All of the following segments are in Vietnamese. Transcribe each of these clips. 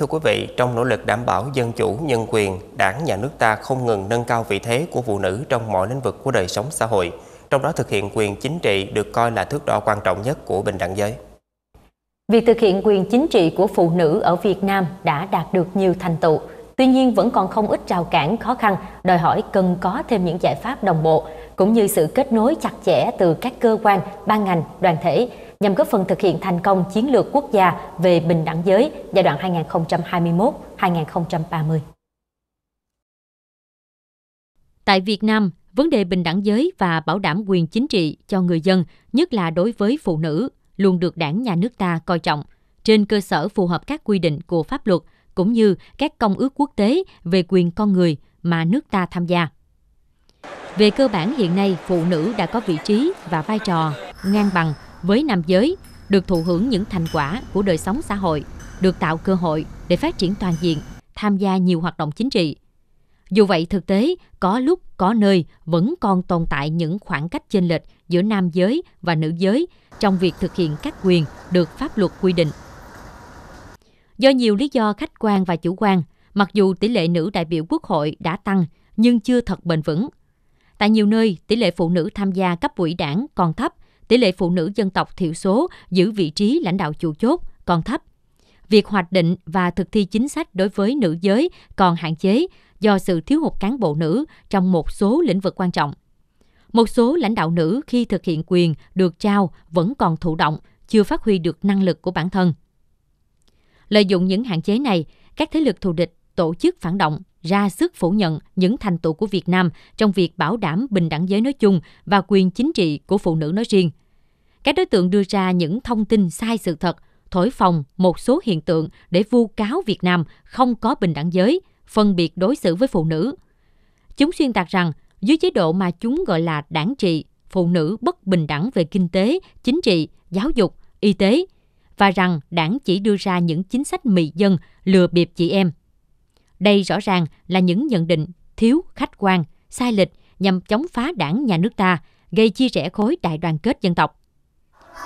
Thưa quý vị, trong nỗ lực đảm bảo dân chủ, nhân quyền, đảng, nhà nước ta không ngừng nâng cao vị thế của phụ nữ trong mọi lĩnh vực của đời sống xã hội, trong đó thực hiện quyền chính trị được coi là thước đo quan trọng nhất của bình đẳng giới. Việc thực hiện quyền chính trị của phụ nữ ở Việt Nam đã đạt được nhiều thành tựu, tuy nhiên vẫn còn không ít rào cản khó khăn, đòi hỏi cần có thêm những giải pháp đồng bộ, cũng như sự kết nối chặt chẽ từ các cơ quan, ban ngành, đoàn thể nhằm góp phần thực hiện thành công chiến lược quốc gia về bình đẳng giới giai đoạn 2021-2030. Tại Việt Nam, vấn đề bình đẳng giới và bảo đảm quyền chính trị cho người dân, nhất là đối với phụ nữ, luôn được đảng nhà nước ta coi trọng, trên cơ sở phù hợp các quy định của pháp luật cũng như các công ước quốc tế về quyền con người mà nước ta tham gia. Về cơ bản hiện nay, phụ nữ đã có vị trí và vai trò ngang bằng với nam giới được thụ hưởng những thành quả của đời sống xã hội, được tạo cơ hội để phát triển toàn diện, tham gia nhiều hoạt động chính trị. Dù vậy, thực tế, có lúc, có nơi vẫn còn tồn tại những khoảng cách chênh lệch giữa nam giới và nữ giới trong việc thực hiện các quyền được pháp luật quy định. Do nhiều lý do khách quan và chủ quan, mặc dù tỷ lệ nữ đại biểu quốc hội đã tăng nhưng chưa thật bền vững. Tại nhiều nơi, tỷ lệ phụ nữ tham gia cấp ủy đảng còn thấp tỷ lệ phụ nữ dân tộc thiểu số giữ vị trí lãnh đạo chủ chốt còn thấp. Việc hoạch định và thực thi chính sách đối với nữ giới còn hạn chế do sự thiếu hụt cán bộ nữ trong một số lĩnh vực quan trọng. Một số lãnh đạo nữ khi thực hiện quyền được trao vẫn còn thụ động, chưa phát huy được năng lực của bản thân. Lợi dụng những hạn chế này, các thế lực thù địch tổ chức phản động ra sức phủ nhận những thành tựu của Việt Nam trong việc bảo đảm bình đẳng giới nói chung và quyền chính trị của phụ nữ nói riêng. Các đối tượng đưa ra những thông tin sai sự thật, thổi phồng một số hiện tượng để vu cáo Việt Nam không có bình đẳng giới, phân biệt đối xử với phụ nữ. Chúng xuyên tạc rằng dưới chế độ mà chúng gọi là đảng trị, phụ nữ bất bình đẳng về kinh tế, chính trị, giáo dục, y tế và rằng đảng chỉ đưa ra những chính sách mị dân lừa bịp chị em đây rõ ràng là những nhận định thiếu khách quan, sai lệch nhằm chống phá đảng nhà nước ta, gây chia rẽ khối đại đoàn kết dân tộc.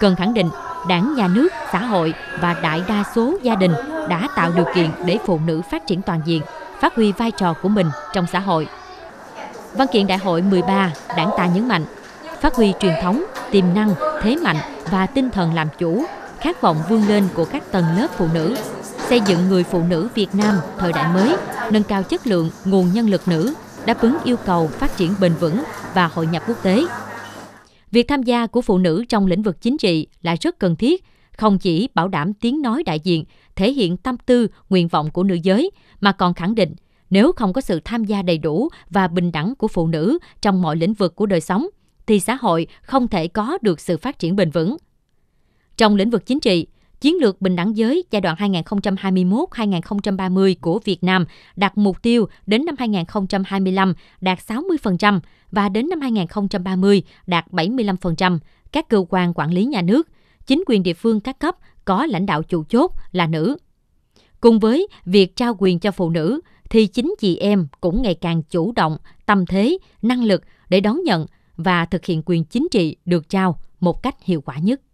Cần khẳng định, đảng nhà nước, xã hội và đại đa số gia đình đã tạo điều kiện để phụ nữ phát triển toàn diện, phát huy vai trò của mình trong xã hội. Văn kiện Đại hội 13, đảng ta nhấn mạnh, phát huy truyền thống, tiềm năng, thế mạnh và tinh thần làm chủ, khát vọng vươn lên của các tầng lớp phụ nữ xây dựng người phụ nữ Việt Nam thời đại mới, nâng cao chất lượng nguồn nhân lực nữ, đáp ứng yêu cầu phát triển bền vững và hội nhập quốc tế. Việc tham gia của phụ nữ trong lĩnh vực chính trị là rất cần thiết, không chỉ bảo đảm tiếng nói đại diện, thể hiện tâm tư, nguyện vọng của nữ giới, mà còn khẳng định nếu không có sự tham gia đầy đủ và bình đẳng của phụ nữ trong mọi lĩnh vực của đời sống, thì xã hội không thể có được sự phát triển bền vững. Trong lĩnh vực chính trị, Chiến lược bình đẳng giới giai đoạn 2021-2030 của Việt Nam đặt mục tiêu đến năm 2025 đạt 60% và đến năm 2030 đạt 75%. Các cơ quan quản lý nhà nước, chính quyền địa phương các cấp có lãnh đạo chủ chốt là nữ. Cùng với việc trao quyền cho phụ nữ thì chính chị em cũng ngày càng chủ động, tâm thế, năng lực để đón nhận và thực hiện quyền chính trị được trao một cách hiệu quả nhất.